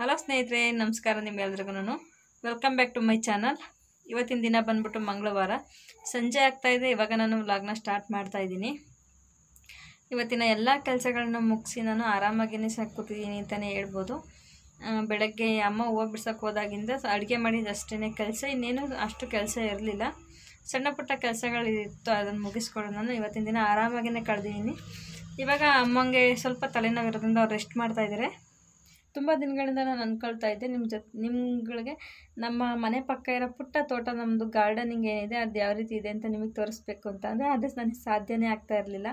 hello ಸ್ನೇಹಿತರೆ ನಮಸ್ಕಾರ ನಾನು welcome back to my channel ಇವತ್ತಿನ ದಿನ ಬಂದ್ಬಿಟ್ಟು ಮಂಗಳವಾರ ಸಂಜೆ ಆಗ್ತಾಯಿದೆ ಇವಾಗ ನಾನು ಲಾಗ್ನ ಸ್ಟಾರ್ಟ್ ಮಾಡ್ತಾ ಇದ್ದೀನಿ ಇವತ್ತಿನ ಎಲ್ಲ ಕೆಲಸಗಳನ್ನ ಮುಗಿಸಿ ನಾನು ಆರಾಮಾಗಿಯೇ ಸಾಕುತ್ತಿದ್ದೀನಿ ಅಂತಲೇ ಹೇಳ್ಬೋದು ಬೆಳಗ್ಗೆ ಅಮ್ಮ ಹೋಗಿ ಬಿಡ್ಸೋಕೆ ಹೋದಾಗಿಂದ ಅಡುಗೆ ಮಾಡಿದಷ್ಟೇ ಅಷ್ಟೇ ಕೆಲಸ ಇನ್ನೇನು ಅಷ್ಟು ಕೆಲಸ ಇರಲಿಲ್ಲ ಸಣ್ಣ ಪುಟ್ಟ ಕೆಲಸಗಳಿತ್ತು ಅದನ್ನು ಮುಗಿಸ್ಕೊಂಡು ನಾನು ಇವತ್ತಿನ ದಿನ ಆರಾಮಾಗಿಯೇ ಕಳೆದಿದ್ದೀನಿ ಇವಾಗ ಅಮ್ಮಂಗೆ ಸ್ವಲ್ಪ ತಲೆನೋವಿರೋದ್ರಿಂದ ಅವ್ರು ರೆಸ್ಟ್ ಇದ್ದಾರೆ ತುಂಬ ದಿನಗಳಿಂದ ನಾನು ಅಂದ್ಕೊಳ್ತಾ ಇದ್ದೆ ನಿಮ್ಮ ಜೊತೆ ನಿಮ್ಗಳಿಗೆ ನಮ್ಮ ಮನೆ ಪಕ್ಕ ಇರೋ ಪುಟ್ಟ ತೋಟ ನಮ್ಮದು ಗಾರ್ಡನಿಂಗ್ ಏನಿದೆ ಅದು ಯಾವ ರೀತಿ ಇದೆ ಅಂತ ನಿಮಗೆ ತೋರಿಸ್ಬೇಕು ಅಂತ ಅಂದರೆ ಅದು ನನಗೆ ಸಾಧ್ಯನೇ ಆಗ್ತಾ ಇರಲಿಲ್ಲ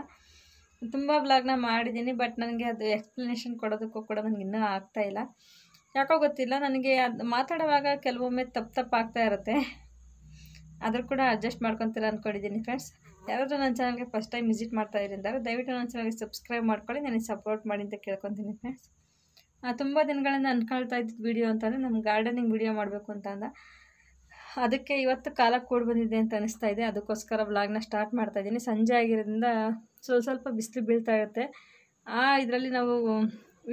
ತುಂಬ ಬ್ಲಾಗ್ನ ಮಾಡಿದ್ದೀನಿ ಬಟ್ ನನಗೆ ಅದು ಎಕ್ಸ್ಪ್ಲನೇಷನ್ ಕೊಡೋದಕ್ಕೂ ಕೂಡ ನನಗೆ ಇನ್ನೂ ಆಗ್ತಾಯಿಲ್ಲ ಯಾಕೋ ಗೊತ್ತಿಲ್ಲ ನನಗೆ ಅದು ಮಾತಾಡುವಾಗ ಕೆಲವೊಮ್ಮೆ ತಪ್ಪು ತಪ್ಪಾಗ್ತಾ ಇರುತ್ತೆ ಆದರೂ ಕೂಡ ಅಡ್ಜಸ್ಟ್ ಮಾಡ್ಕೊತೀರ ಅಂದ್ಕೊಂಡಿದ್ದೀನಿ ಫ್ರೆಂಡ್ಸ್ ಯಾರಾದರೂ ನನ್ನ ಚಾನಲ್ಗೆ ಫಸ್ಟ್ ಟೈಮ್ ವಿಸಿಟ್ ಮಾಡ್ತಾ ಇದ್ದಾರೆ ದಯವಿಟ್ಟು ನನ್ನ ಚಾನಲ್ಗೆ ಸಬ್ಸ್ಕ್ರೈಬ್ ಮಾಡ್ಕೊಳ್ಳಿ ನನಗೆ ಸಪೋರ್ಟ್ ಮಾಡಿ ಅಂತ ಕೇಳ್ಕೊತೀನಿ ಫ್ರೆಂಡ್ಸ್ ತುಂಬ ದಿನಗಳಿಂದ ಅನ್ಕೊಳ್ತಾ ಇದ್ದಿದ್ದು ವಿಡಿಯೋ ಅಂತಂದರೆ ನಮ್ಮ ಗಾರ್ಡನಿಂಗ್ ವಿಡಿಯೋ ಮಾಡಬೇಕು ಅಂತ ಅಂದ ಅದಕ್ಕೆ ಇವತ್ತು ಕಾಲ ಕೂಡಿ ಬಂದಿದೆ ಅಂತ ಅನಿಸ್ತಾ ಇದೆ ಅದಕ್ಕೋಸ್ಕರ ವ್ಲಾಗ್ನ ಸ್ಟಾರ್ಟ್ ಮಾಡ್ತಾ ಇದ್ದೀನಿ ಸಂಜೆ ಆಗಿರೋದ್ರಿಂದ ಸ್ವಲ್ಪ ಸ್ವಲ್ಪ ಬಿಸಿಲು ಬೀಳ್ತಾ ಇರುತ್ತೆ ಆ ಇದರಲ್ಲಿ ನಾವು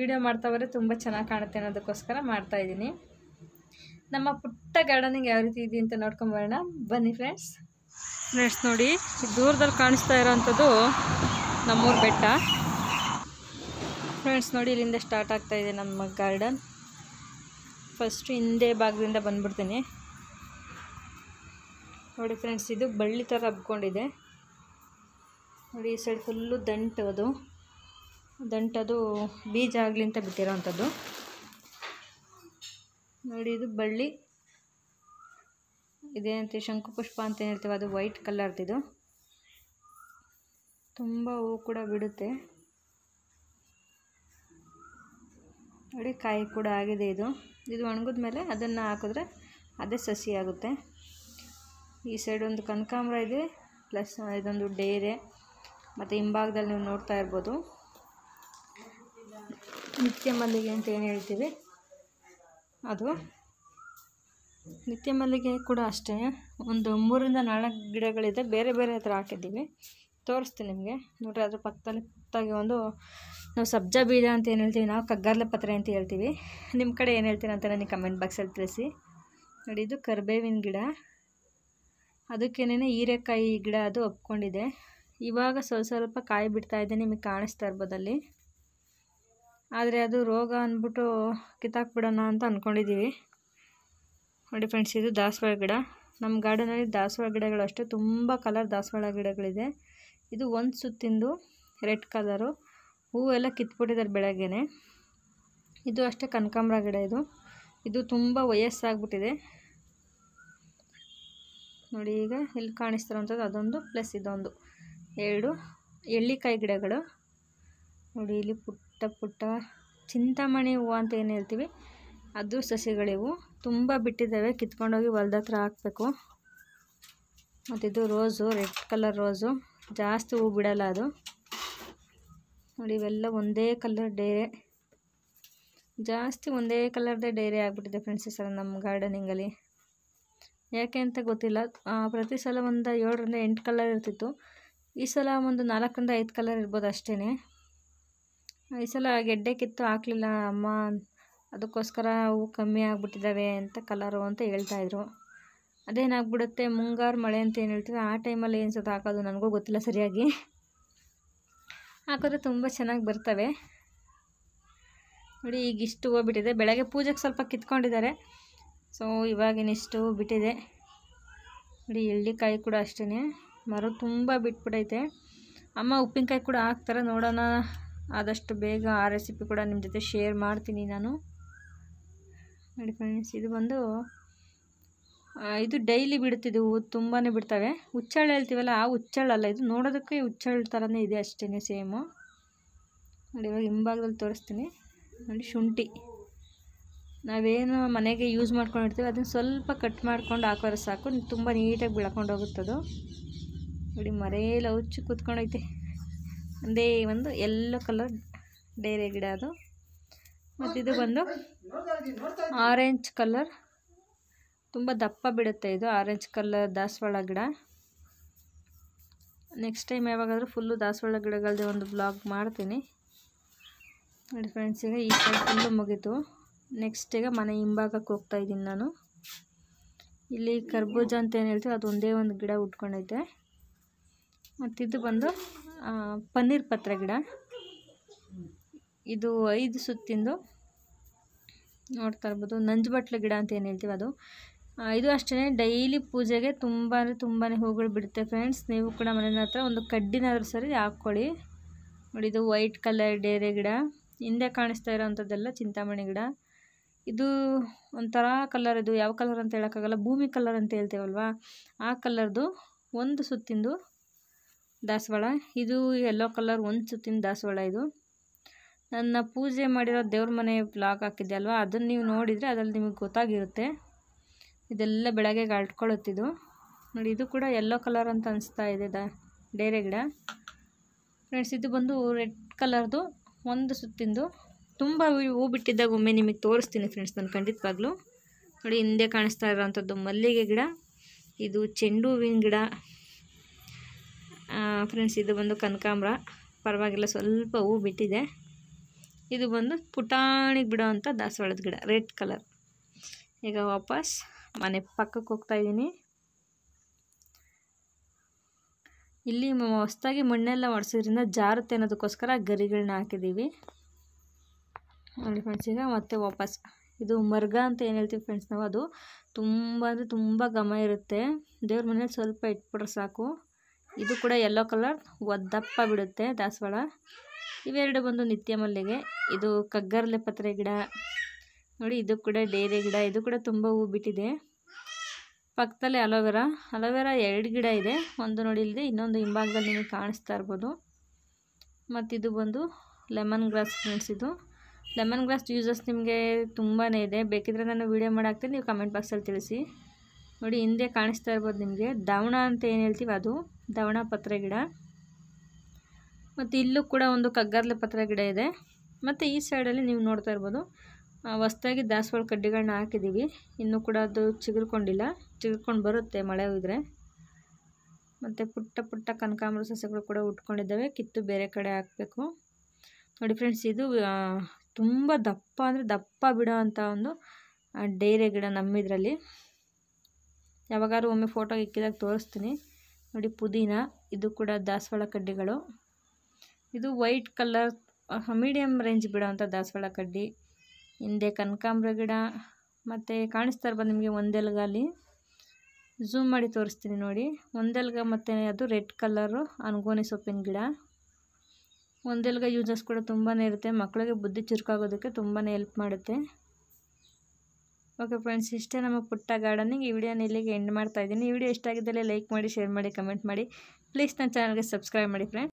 ವಿಡಿಯೋ ಮಾಡ್ತಾ ತುಂಬ ಚೆನ್ನಾಗಿ ಕಾಣುತ್ತೆ ಅನ್ನೋದಕ್ಕೋಸ್ಕರ ಮಾಡ್ತಾಯಿದ್ದೀನಿ ನಮ್ಮ ಪುಟ್ಟ ಗಾರ್ಡನಿಂಗ್ ಯಾವ ರೀತಿ ಇದೆ ಅಂತ ನೋಡ್ಕೊಂಬರೋಣ ಬನ್ನಿ ಫ್ರೆಂಡ್ಸ್ ಫ್ರೆಂಡ್ಸ್ ನೋಡಿ ದೂರದಲ್ಲಿ ಕಾಣಿಸ್ತಾ ಇರೋವಂಥದ್ದು ನಮ್ಮೂರು ಬೆಟ್ಟ ಫ್ರೆಂಡ್ಸ್ ನೋಡಿ ಇಲ್ಲಿಂದ ಸ್ಟಾರ್ಟ್ ಆಗ್ತಾ ಇದೆ ನಮ್ಮ ಗಾರ್ಡನ್ ಫಸ್ಟು ಹಿಂದೆ ಭಾಗದಿಂದ ಬಂದ್ಬಿಡ್ತೀನಿ ನೋಡಿ ಫ್ರೆಂಡ್ಸ್ ಇದು ಬಳ್ಳಿ ಥರ ಹಬ್ಕೊಂಡಿದೆ ನೋಡಿ ಈ ಸೈಡ್ ಫುಲ್ಲು ದಂಟು ಅದು ದಂಟದು ಬೀಜ ಆಗಲಿ ಅಂತ ಬಿಟ್ಟಿರೋವಂಥದ್ದು ನೋಡಿ ಇದು ಬಳ್ಳಿ ಇದೇನಂತೆ ಶಂಕುಪುಷ್ಪ ಅಂತ ಹೇಳ್ತೀವಿ ಅದು ವೈಟ್ ಇದು ತುಂಬ ಹೂವು ಕೂಡ ಬಿಡುತ್ತೆ ನೋಡಿ ಕಾಯಿ ಕೂಡ ಆಗಿದೆ ಇದು ಇದು ಒಣಗಿದ ಮೇಲೆ ಅದನ್ನು ಹಾಕಿದ್ರೆ ಅದೇ ಸಸಿ ಆಗುತ್ತೆ ಈ ಸೈಡ್ ಒಂದು ಕನಕಾಂಬ್ರ ಇದೆ ಪ್ಲಸ್ ಇದೊಂದು ಡೇರೆ ಮತ್ತು ಹಿಂಭಾಗದಲ್ಲಿ ನೀವು ನೋಡ್ತಾ ಇರ್ಬೋದು ನಿತ್ಯ ಮಲ್ಲಿಗೆ ಅಂತ ಏನು ಹೇಳ್ತೀವಿ ಅದು ನಿತ್ಯ ಮಲ್ಲಿಗೆ ಕೂಡ ಅಷ್ಟೇ ಒಂದು ಮೂರಿಂದ ನಾಲ್ಕು ಗಿಡಗಳಿದೆ ಬೇರೆ ಬೇರೆ ಹತ್ರ ಹಾಕಿದ್ದೀವಿ ತೋರಿಸ್ತೀನಿ ನಿಮಗೆ ನೋಡ್ರಿ ಅದ್ರ ಪಕ್ಕದಲ್ಲಿ ಪುಟ್ಟಾಗಿ ಒಂದು ನಾವು ಸಬ್ಜಾ ಬೀಜ ಅಂತ ಏನು ಹೇಳ್ತೀವಿ ನಾವು ಕಗ್ಗರ್ಲೆ ಪತ್ರೆ ಅಂತ ಹೇಳ್ತೀವಿ ನಿಮ್ಮ ಕಡೆ ಏನು ಹೇಳ್ತೀರ ಅಂತ ನನಗೆ ಕಮೆಂಟ್ ಬಾಕ್ಸಲ್ಲಿ ತಿಳಿಸಿ ನೋಡಿ ಇದು ಕರ್ಬೇವಿನ ಗಿಡ ಅದಕ್ಕೇನೇ ಹೀರೆಕಾಯಿ ಗಿಡ ಅದು ಒಪ್ಕೊಂಡಿದೆ ಇವಾಗ ಸ್ವಲ್ಪ ಸ್ವಲ್ಪ ಕಾಯಿ ಬಿಡ್ತಾ ಇದೆ ನಿಮಗೆ ಕಾಣಿಸ್ತಾ ಇರ್ಬೋದಲ್ಲಿ ಆದರೆ ಅದು ರೋಗ ಅಂದ್ಬಿಟ್ಟು ಕಿತ್ತಾಕ್ಬಿಡೋಣ ಅಂತ ಅಂದ್ಕೊಂಡಿದ್ದೀವಿ ನೋಡಿ ಫ್ರೆಂಡ್ಸ್ ಇದು ದಾಸವಾಳ ಗಿಡ ನಮ್ಮ ಗಾರ್ಡನಲ್ಲಿ ದಾಸವಾಳ ಗಿಡಗಳು ಅಷ್ಟೇ ತುಂಬ ಕಲರ್ ದಾಸವಾಳ ಗಿಡಗಳಿದೆ ಇದು ಒಂದು ಸುತ್ತಿಂದು ರೆಡ್ ಕಲರು ಹೂವೆಲ್ಲ ಕಿತ್ಬಿಟ್ಟಿದ್ದಾರೆ ಬೆಳಗ್ಗೆನೆ ಇದು ಅಷ್ಟೇ ಕನಕಾಂಬ್ರ ಗಿಡ ಇದು ಇದು ತುಂಬ ವಯಸ್ಸಾಗ್ಬಿಟ್ಟಿದೆ ನೋಡಿ ಈಗ ಇಲ್ಲಿ ಕಾಣಿಸ್ತಿರೋಂಥದ್ದು ಅದೊಂದು ಪ್ಲಸ್ ಇದೊಂದು ಎರಡು ಎಳ್ಳಿಕಾಯಿ ಗಿಡಗಳು ನೋಡಿ ಇಲ್ಲಿ ಪುಟ್ಟ ಪುಟ್ಟ ಪುಟ್ಟ ಚಿಂತಾಮಣಿ ಹೂವು ಅಂತ ಏನು ಹೇಳ್ತೀವಿ ಅದು ಸಸಿಗಳಿವು ತುಂಬ ಬಿಟ್ಟಿದ್ದಾವೆ ಕಿತ್ಕೊಂಡೋಗಿ ಹೊಲ್ದ ಹತ್ರ ಹಾಕಬೇಕು ಮತ್ತಿದು ರೋಸು ರೆಡ್ ಕಲರ್ ರೋಸು ಜಾಸ್ತಿ ಹೂ ಬಿಡಲ್ಲ ಅದು ನೋಡಿ ಇವೆಲ್ಲ ಒಂದೇ ಕಲರ್ ಡೇರೆ ಜಾಸ್ತಿ ಒಂದೇ ಕಲರ್ದೇ ಡೇರೆ ಆಗಿಬಿಟ್ಟಿದೆ ಫ್ರೆಂಡ್ಸ್ ಈ ಸಲ ನಮ್ಮ ಗಾರ್ಡನಿಂಗಲ್ಲಿ ಯಾಕೆ ಅಂತ ಗೊತ್ತಿಲ್ಲ ಪ್ರತಿ ಸಲ ಒಂದು ಏಳರಿಂದ ಎಂಟು ಕಲರ್ ಇರ್ತಿತ್ತು ಈ ಸಲ ಒಂದು ನಾಲ್ಕರಿಂದ ಐದು ಕಲರ್ ಇರ್ಬೋದು ಅಷ್ಟೇ ಈ ಸಲ ಗೆಡ್ಡೆ ಕಿತ್ತು ಹಾಕ್ಲಿಲ್ಲ ಅಮ್ಮ ಅದಕ್ಕೋಸ್ಕರ ಅವು ಕಮ್ಮಿ ಆಗಿಬಿಟ್ಟಿದ್ದಾವೆ ಅಂತ ಕಲರು ಅಂತ ಹೇಳ್ತಾಯಿದ್ರು ಅದೇನಾಗ್ಬಿಡುತ್ತೆ ಮುಂಗಾರು ಮಳೆ ಅಂತ ಏನು ಹೇಳ್ತೀವಿ ಆ ಟೈಮಲ್ಲಿ ಏನು ಸುತ್ತ ಹಾಕೋದು ನನಗೂ ಗೊತ್ತಿಲ್ಲ ಸರಿಯಾಗಿ ಹಾಕಿದ್ರೆ ತುಂಬ ಚೆನ್ನಾಗಿ ಬರ್ತವೆ ನೋಡಿ ಈಗ ಇಷ್ಟು ಹೂವು ಬೆಳಗ್ಗೆ ಪೂಜೆಗೆ ಸ್ವಲ್ಪ ಕಿತ್ಕೊಂಡಿದ್ದಾರೆ ಸೊ ಇವಾಗಿನಿಷ್ಟು ಬಿಟ್ಟಿದೆ ನೋಡಿ ಎಳ್ಳಿಕಾಯಿ ಕೂಡ ಅಷ್ಟೇ ಮರ ತುಂಬ ಬಿಟ್ಬಿಟ್ಟೈತೆ ಅಮ್ಮ ಉಪ್ಪಿನಕಾಯಿ ಕೂಡ ಹಾಕ್ತಾರೆ ನೋಡೋಣ ಆದಷ್ಟು ಬೇಗ ಆ ರೆಸಿಪಿ ಕೂಡ ನಿಮ್ಮ ಜೊತೆ ಶೇರ್ ಮಾಡ್ತೀನಿ ನಾನು ನೋಡಿ ಫ್ರೆಂಡ್ಸ್ ಇದು ಬಂದು ಇದು ಡೈಲಿ ಬಿಡುತ್ತಿದ್ದು ತುಂಬಾ ಬಿಡ್ತವೆ ಹುಚ್ಚಳ್ಳು ಹೇಳ್ತೀವಲ್ಲ ಆ ಅಲ್ಲ ಇದು ನೋಡೋದಕ್ಕೆ ಹುಚ್ಚಳ್ಳ ಥರನೇ ಇದೆ ಅಷ್ಟೇ ಸೇಮು ನೋಡಿ ಇವಾಗ ಹಿಂಭಾಗದಲ್ಲಿ ತೋರಿಸ್ತೀನಿ ನೋಡಿ ಶುಂಠಿ ನಾವೇನು ಮನೆಗೆ ಯೂಸ್ ಮಾಡ್ಕೊಂಡಿರ್ತೀವಿ ಅದನ್ನು ಸ್ವಲ್ಪ ಕಟ್ ಮಾಡ್ಕೊಂಡು ಹಾಕೋರೆ ಸಾಕು ತುಂಬ ನೀಟಾಗಿ ಬೆಳ್ಕೊಂಡು ಹೋಗುತ್ತದು ನೋಡಿ ಮರೇಲಿ ಹುಚ್ಚು ಕೂತ್ಕೊಂಡೈತೆ ಒಂದೇ ಒಂದು ಎಲ್ಲೋ ಕಲರ್ ಡೇರೆ ಗಿಡ ಅದು ಮತ್ತಿದು ಇದು ಬಂದು ಆರೆಂಜ್ ಕಲರ್ ತುಂಬ ದಪ್ಪ ಬಿಡುತ್ತೆ ಇದು ಆರೆಂಜ್ ಕಲರ್ ದಾಸವಾಳ ಗಿಡ ನೆಕ್ಸ್ಟ್ ಟೈಮ್ ಯಾವಾಗಾದರೂ ಫುಲ್ಲು ದಾಸವಾಳ ಗಿಡಗಳದ್ದು ಒಂದು ಬ್ಲಾಗ್ ಮಾಡ್ತೀನಿ ನೋಡಿ ಫ್ರೆಂಡ್ಸ್ ಈಗ ಈ ಸೈಡ್ ಫುಲ್ಲು ಮುಗೀತು ನೆಕ್ಸ್ಟ್ ಈಗ ಮನೆ ಹಿಂಭಾಗಕ್ಕೆ ಹೋಗ್ತಾ ಇದ್ದೀನಿ ನಾನು ಇಲ್ಲಿ ಕರ್ಬೂಜ ಅಂತ ಏನು ಹೇಳ್ತೀವಿ ಅದು ಒಂದೇ ಒಂದು ಗಿಡ ಉಟ್ಕೊಂಡೈತೆ ಮತ್ತಿದು ಬಂದು ಪನ್ನೀರ್ ಪತ್ರೆ ಗಿಡ ಇದು ಐದು ಸುತ್ತಿಂದು ನೋಡ್ತಾ ಇರ್ಬೋದು ನಂಜುಬಟ್ಲು ಗಿಡ ಅಂತ ಏನು ಹೇಳ್ತೀವಿ ಅದು ಇದು ಅಷ್ಟೇ ಡೈಲಿ ಪೂಜೆಗೆ ತುಂಬ ತುಂಬಾ ಹೂಗಳು ಬಿಡುತ್ತೆ ಫ್ರೆಂಡ್ಸ್ ನೀವು ಕೂಡ ಮನೆಯ ಹತ್ರ ಒಂದು ಕಡ್ಡಿನಾದ್ರೂ ಸರಿ ಹಾಕ್ಕೊಳ್ಳಿ ನೋಡಿ ಇದು ವೈಟ್ ಕಲರ್ ಡೇರೆ ಗಿಡ ಹಿಂದೆ ಕಾಣಿಸ್ತಾ ಇರೋವಂಥದ್ದೆಲ್ಲ ಚಿಂತಾಮಣಿ ಗಿಡ ಇದು ಒಂಥರ ಕಲರ್ ಇದು ಯಾವ ಕಲರ್ ಅಂತ ಹೇಳೋಕ್ಕಾಗಲ್ಲ ಭೂಮಿ ಕಲರ್ ಅಂತ ಹೇಳ್ತೇವಲ್ವಾ ಆ ಕಲರ್ದು ಒಂದು ಸುತ್ತಿಂದು ದಾಸವಾಳ ಇದು ಯೆಲ್ಲೋ ಕಲರ್ ಒಂದು ಸುತ್ತಿನ ದಾಸವಾಳ ಇದು ನನ್ನ ಪೂಜೆ ಮಾಡಿರೋ ದೇವ್ರ ಮನೆ ಬ್ಲಾಗ್ ಹಾಕಿದ್ದೆ ಅಲ್ವಾ ಅದನ್ನು ನೀವು ನೋಡಿದರೆ ಅದರಲ್ಲಿ ನಿಮಗೆ ಗೊತ್ತಾಗಿರುತ್ತೆ ಇದೆಲ್ಲ ಬೆಳಗ್ಗೆ ಅಟ್ಕೊಳ್ಳುತ್ತಿದ್ದು ನೋಡಿ ಇದು ಕೂಡ ಯೆಲ್ಲೋ ಕಲರ್ ಅಂತ ಅನಿಸ್ತಾ ಇದೆ ದ ಡೇರೆ ಗಿಡ ಫ್ರೆಂಡ್ಸ್ ಇದು ಬಂದು ರೆಡ್ ಕಲರ್ದು ಒಂದು ಸುತ್ತಿಂದು ತುಂಬ ಹೂ ಬಿಟ್ಟಿದ್ದಾಗ ಒಮ್ಮೆ ನಿಮಗೆ ತೋರಿಸ್ತೀನಿ ಫ್ರೆಂಡ್ಸ್ ನಾನು ಖಂಡಿತವಾಗ್ಲೂ ನೋಡಿ ಹಿಂದೆ ಕಾಣಿಸ್ತಾ ಇರೋವಂಥದ್ದು ಮಲ್ಲಿಗೆ ಗಿಡ ಇದು ಚೆಂಡು ಹೂವಿನ ಗಿಡ ಫ್ರೆಂಡ್ಸ್ ಇದು ಬಂದು ಕನಕಾಂಬ್ರ ಪರವಾಗಿಲ್ಲ ಸ್ವಲ್ಪ ಹೂ ಬಿಟ್ಟಿದೆ ಇದು ಬಂದು ಪುಟಾಣಿಗೆ ಬಿಡೋ ಅಂತ ದಾಸವಾಳದ ಗಿಡ ರೆಡ್ ಕಲರ್ ಈಗ ವಾಪಸ್ ಮನೆ ಪಕ್ಕಕ್ಕೆ ಹೋಗ್ತಾಯಿದ್ದೀನಿ ಇಲ್ಲಿ ಹೊಸದಾಗಿ ಮಣ್ಣೆಲ್ಲ ಒಡೆಸೋದ್ರಿಂದ ಜಾರುತ್ತೆ ಅನ್ನೋದಕ್ಕೋಸ್ಕರ ಗರಿಗಳನ್ನ ಹಾಕಿದ್ದೀವಿ ನೋಡಿ ಫ್ರೆಂಡ್ಸ್ ಈಗ ಮತ್ತೆ ವಾಪಸ್ ಇದು ಮರ್ಗ ಅಂತ ಏನು ಹೇಳ್ತೀವಿ ಫ್ರೆಂಡ್ಸ್ ನಾವು ಅದು ತುಂಬ ಅಂದರೆ ತುಂಬ ಘಮ ಇರುತ್ತೆ ದೇವ್ರ ಮನೇಲಿ ಸ್ವಲ್ಪ ಇಟ್ಬಿಟ್ರೆ ಸಾಕು ಇದು ಕೂಡ ಯೆಲ್ಲೋ ಕಲರ್ ಒದ್ದಪ್ಪ ಬಿಡುತ್ತೆ ದಾಸವಾಳ ಇವೆರಡು ಬಂದು ನಿತ್ಯ ಮಲ್ಲಿಗೆ ಇದು ಕಗ್ಗರ್ಲೆ ಪತ್ರೆ ಗಿಡ ನೋಡಿ ಇದು ಕೂಡ ಡೇರೆ ಗಿಡ ಇದು ಕೂಡ ತುಂಬ ಹೂ ಬಿಟ್ಟಿದೆ ಪಕ್ಕದಲ್ಲಿ ಅಲೋವೆರಾ ಅಲೋವೆರಾ ಎರಡು ಗಿಡ ಇದೆ ಒಂದು ನೋಡಿ ಇಲ್ಲಿದೆ ಇನ್ನೊಂದು ಹಿಂಭಾಗದಲ್ಲಿ ನಿಮಗೆ ಕಾಣಿಸ್ತಾ ಇರ್ಬೋದು ಮತ್ತಿದು ಇದು ಬಂದು ಲೆಮನ್ ಗ್ರಾಸ್ ಫ್ರೆಂಡ್ಸ್ ಇದು ಲೆಮನ್ ಗ್ರಾಸ್ ಯೂಸಸ್ ನಿಮಗೆ ತುಂಬಾ ಇದೆ ಬೇಕಿದ್ರೆ ನಾನು ವೀಡಿಯೋ ಮಾಡಾಕ್ತೀನಿ ನೀವು ಕಮೆಂಟ್ ಬಾಕ್ಸಲ್ಲಿ ತಿಳಿಸಿ ನೋಡಿ ಹಿಂದೆ ಕಾಣಿಸ್ತಾ ಇರ್ಬೋದು ನಿಮಗೆ ದವಣ ಅಂತ ಏನು ಹೇಳ್ತೀವಿ ಅದು ದವಣ ಪತ್ರೆ ಗಿಡ ಮತ್ತು ಇಲ್ಲೂ ಕೂಡ ಒಂದು ಕಗ್ಗರ್ಲೆ ಪತ್ರೆ ಗಿಡ ಇದೆ ಮತ್ತು ಈ ಸೈಡಲ್ಲಿ ನೀವು ನೋಡ್ತಾ ಇರ್ಬೋದು ಹೊಸ್ದಾಗಿ ದಾಸವಾಳ ಕಡ್ಡಿಗಳನ್ನ ಹಾಕಿದ್ದೀವಿ ಇನ್ನೂ ಕೂಡ ಅದು ಚಿಗುರ್ಕೊಂಡಿಲ್ಲ ಚಿಗುರ್ಕೊಂಡು ಬರುತ್ತೆ ಮಳೆ ಹೋಗಿದ್ರೆ ಮತ್ತು ಪುಟ್ಟ ಪುಟ್ಟ ಕನಕಾಂಬರ ಸಸ್ಯಗಳು ಕೂಡ ಉಟ್ಕೊಂಡಿದ್ದಾವೆ ಕಿತ್ತು ಬೇರೆ ಕಡೆ ಹಾಕಬೇಕು ನೋಡಿ ಫ್ರೆಂಡ್ಸ್ ಇದು ತುಂಬ ದಪ್ಪ ಅಂದರೆ ದಪ್ಪ ಬಿಡೋ ಅಂಥ ಒಂದು ಡೈರೆ ಗಿಡ ನಮ್ಮಿದ್ರಲ್ಲಿ ಯಾವಾಗಾದ್ರೂ ಒಮ್ಮೆ ಫೋಟೋ ಇಕ್ಕಿದಾಗ ತೋರಿಸ್ತೀನಿ ನೋಡಿ ಪುದೀನ ಇದು ಕೂಡ ದಾಸವಾಳ ಕಡ್ಡಿಗಳು ಇದು ವೈಟ್ ಕಲರ್ ಮೀಡಿಯಮ್ ರೇಂಜ್ ಬಿಡೋವಂಥ ದಾಸವಾಳ ಕಡ್ಡಿ ಹಿಂದೆ ಕನಕಾಂಬ್ರ ಗಿಡ ಮತ್ತು ಕಾಣಿಸ್ತಾ ಇರ್ಬೋದು ನಿಮಗೆ ಒಂದೆಲ್ಗಲ್ಲಿ ಝೂಮ್ ಮಾಡಿ ತೋರಿಸ್ತೀನಿ ನೋಡಿ ಒಂದೆಲ್ಗ ಮತ್ತು ಅದು ರೆಡ್ ಕಲರು ಅನ್ಗೋನಿ ಸೊಪ್ಪಿನ ಗಿಡ ಒಂದೆಲ್ಗ ಯೂಸಸ್ ಕೂಡ ತುಂಬಾ ಇರುತ್ತೆ ಮಕ್ಕಳಿಗೆ ಬುದ್ಧಿ ಚುರುಕಾಗೋದಕ್ಕೆ ತುಂಬಾ ಎಲ್ಪ್ ಮಾಡುತ್ತೆ ಓಕೆ ಫ್ರೆಂಡ್ಸ್ ಇಷ್ಟೇ ನಮ್ಮ ಪುಟ್ಟ ಗಾರ್ಡನಿಂಗ್ ಈ ವಿಡಿಯೋನ ಇಲ್ಲಿಗೆ ಎಂಡ್ ಮಾಡ್ತಾ ಇದ್ದೀನಿ ಈ ವಿಡಿಯೋ ಇಷ್ಟ ಆಗಿದ್ದಲ್ಲಿ ಲೈಕ್ ಮಾಡಿ ಶೇರ್ ಮಾಡಿ ಕಮೆಂಟ್ ಮಾಡಿ ಪ್ಲೀಸ್ ನನ್ನ ಚಾನಲ್ಗೆ ಸಬ್ಸ್ಕ್ರೈಬ್ ಮಾಡಿ ಫ್ರೆಂಡ್ಸ್